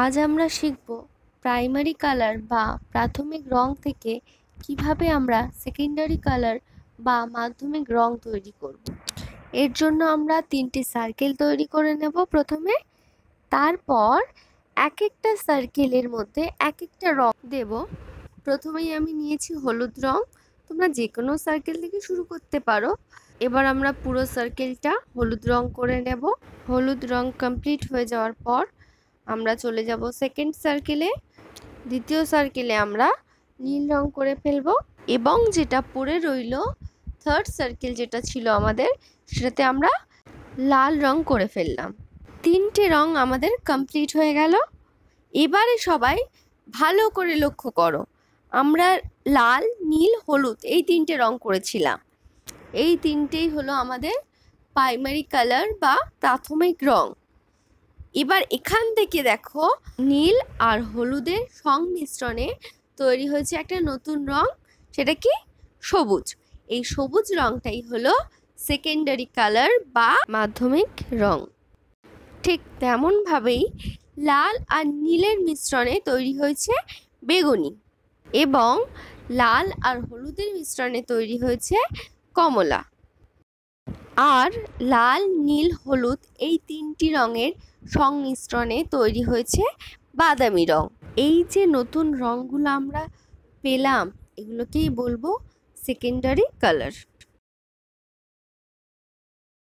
আজ আমরা শিখব প্রাইমারি কালার বা প্রাথমিক রং থেকে কিভাবে আমরা সেকেন্ডারি কালার বা মাধ্যমিক রং তৈরি করব। এর জন্য আমরা তিনটি সার্কেল তৈরি করে নেব প্রথমে তারপর এক একটা সার্কেলের মধ্যে এক একটা রং দেব প্রথমেই আমি নিয়েছি হলুদ রং তোমরা যে কোনো সার্কেল থেকে শুরু করতে পারো এবার আমরা পুরো সার্কেলটা হলুদ রং করে নেব হলুদ রং কমপ্লিট হয়ে যাওয়ার পর আমরা চলে যাব সেকেন্ড সার্কেলে দ্বিতীয় সার্কেলে আমরা নীল রং করে ফেলব এবং যেটা পরে রইল থার্ড সার্কেল যেটা ছিল আমাদের সেটাতে আমরা লাল রং করে ফেললাম তিনটে রং আমাদের কমপ্লিট হয়ে গেল এবারে সবাই ভালো করে লক্ষ্য করো আমরা লাল নীল হলুদ এই তিনটে রং করেছিলাম এই তিনটেই হলো আমাদের প্রাইমারি কালার বা প্রাথমিক রঙ এবার এখান থেকে দেখো নীল আর হলুদের সংমিশ্রণে তৈরি হয়েছে একটা নতুন রং সেটা কি সবুজ এই সবুজ রংটাই হলো সেকেন্ডারি কালার বা মাধ্যমিক রং ঠিক তেমনভাবেই লাল আর নীলের মিশ্রণে তৈরি হয়েছে বেগুনি এবং লাল আর হলুদের মিশ্রণে তৈরি হয়েছে কমলা আর লাল নীল হলুদ এই তিনটি রঙের সংমিশ্রণে তৈরি হয়েছে বাদামি রং এই যে নতুন রঙগুলো আমরা পেলাম এগুলোকেই বলবো সেকেন্ডারি কালার